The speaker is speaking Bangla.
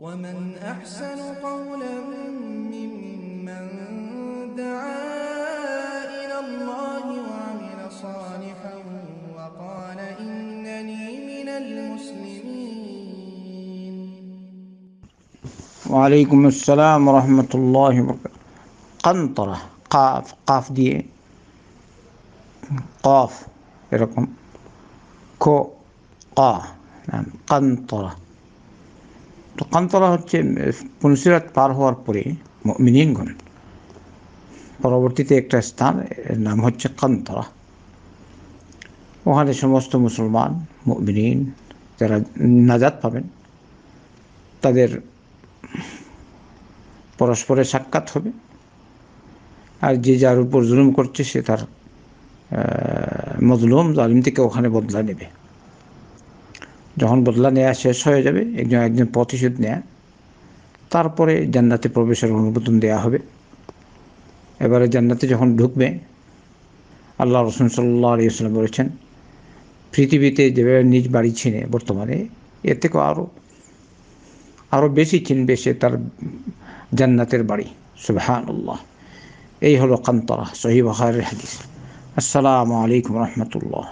ومن أحسن قولا ممن دعا إلى الله وعمل صالحا وقال إنني من المسلمين وعليكم السلام ورحمة الله وبركاته قنطرة قاف قاف دي قاف رقم كو قا نعم قنطره তো কান্তলা হচ্ছে পুনসিরাত পার হওয়ার পরে মিনিয়নগণ পরবর্তীতে একটা স্থান এর নাম হচ্ছে কান্তলা ওখানে সমস্ত মুসলমান মিনীন যারা নাজাদ পাবেন তাদের পরস্পরে সাক্ষাৎ হবে আর যে যার উপর জুলুম করছে সে তার মজলুম জালিম থেকে ওখানে বদলা নেবে যখন বদলা নেওয়া শেষ হয়ে যাবে একজন একজন প্রতিশোধ নেয়া তারপরে জান্নাতে প্রবেশের অনুমোদন দেওয়া হবে এবারে জান্নাতে যখন ঢুকবে আল্লাহ রসুন সাল্লাহ আলিয়াল্লাম বলেছেন পৃথিবীতে যেভাবে নিজ বাড়ি ছিনে বর্তমানে এর থেকেও আরও আরও বেশি চিনবে সে তার জান্নাতের বাড়ি সুবহানুল্লাহ এই হলো কান্তরা সহি হাদিস আসসালামু আলাইকুম রহমতুল্লাহ